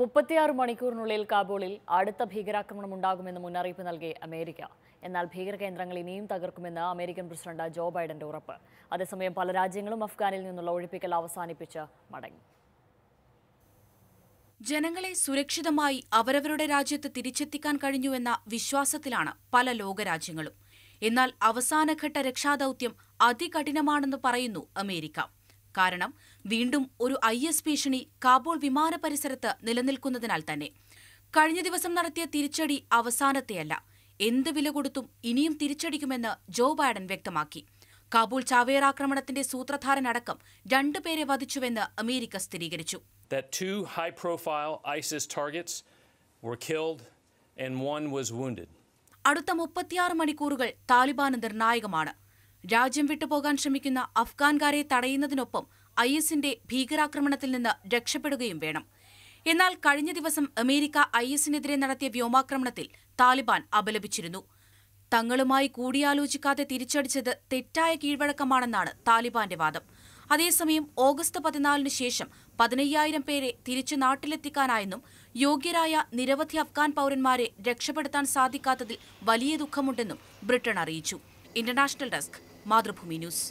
മുപ്പത്തിയാറ് മണിക്കൂറിനുള്ളിൽ കാബൂളിൽ അടുത്ത ഭീകരാക്രമണം ഉണ്ടാകുമെന്ന് മുന്നറിയിപ്പ് നൽകി അമേരിക്ക എന്നാൽ ഭീകരകേന്ദ്രങ്ങൾ ഇനിയും തകർക്കുമെന്ന് അമേരിക്കൻ പ്രസിഡന്റ് ജോ ബൈഡന്റെ ഉറപ്പ് അതേസമയം പല രാജ്യങ്ങളും അഫ്ഗാനിൽ നിന്നുള്ള ഒഴിപ്പിക്കൽ അവസാനിപ്പിച്ച് മടങ്ങി ജനങ്ങളെ സുരക്ഷിതമായി അവരവരുടെ രാജ്യത്ത് തിരിച്ചെത്തിക്കാൻ കഴിഞ്ഞുവെന്ന വിശ്വാസത്തിലാണ് പല ലോകരാജ്യങ്ങളും എന്നാൽ അവസാനഘട്ട രക്ഷാദൌത്യം അതികഠിനമാണെന്ന് പറയുന്നു അമേരിക്ക കാരണം വീണ്ടും ഒരു ഐ എസ് ഭീഷണി കാബൂൾ വിമാന പരിസരത്ത് നിലനിൽക്കുന്നതിനാൽ തന്നെ കഴിഞ്ഞ ദിവസം നടത്തിയ തിരിച്ചടി അവസാനത്തെയല്ല എന്ത് വില കൊടുത്തും ഇനിയും തിരിച്ചടിക്കുമെന്ന് ജോ ബൈഡൻ വ്യക്തമാക്കി കാബൂൾ ആക്രമണത്തിന്റെ സൂത്രധാരനടക്കം രണ്ടുപേരെ വധിച്ചുവെന്ന് അമേരിക്ക സ്ഥിരീകരിച്ചു അടുത്ത മുപ്പത്തിയാറ് മണിക്കൂറുകൾ താലിബാന് നിർണായകമാണ് രാജ്യം വിട്ടുപോകാൻ ശ്രമിക്കുന്ന അഫ്ഗാൻകാരെ തടയുന്നതിനൊപ്പം ഐ എസിന്റെ ഭീകരാക്രമണത്തിൽ നിന്ന് രക്ഷപ്പെടുകയും വേണം എന്നാൽ കഴിഞ്ഞ ദിവസം അമേരിക്ക ഐ എസിനെതിരെ നടത്തിയ വ്യോമാക്രമണത്തിൽ താലിബാൻ അപലപിച്ചിരുന്നു തങ്ങളുമായി കൂടിയാലോചിക്കാതെ തിരിച്ചടിച്ചത് തെറ്റായ കീഴ്വഴക്കമാണെന്നാണ് താലിബാന്റെ വാദം അതേസമയം ഓഗസ്റ്റ് പതിനാലിന് ശേഷം പതിനയ്യായിരം പേരെ തിരിച്ചു നാട്ടിലെത്തിക്കാനായെന്നും യോഗ്യരായ നിരവധി അഫ്ഗാൻ പൌരന്മാരെ രക്ഷപ്പെടുത്താൻ സാധിക്കാത്തതിൽ വലിയ ദുഃഖമുണ്ടെന്നും ബ്രിട്ടൻ അറിയിച്ചു ഇന്റർനാഷണൽ ഡെസ്ക് మాతృభూమి న్యూస్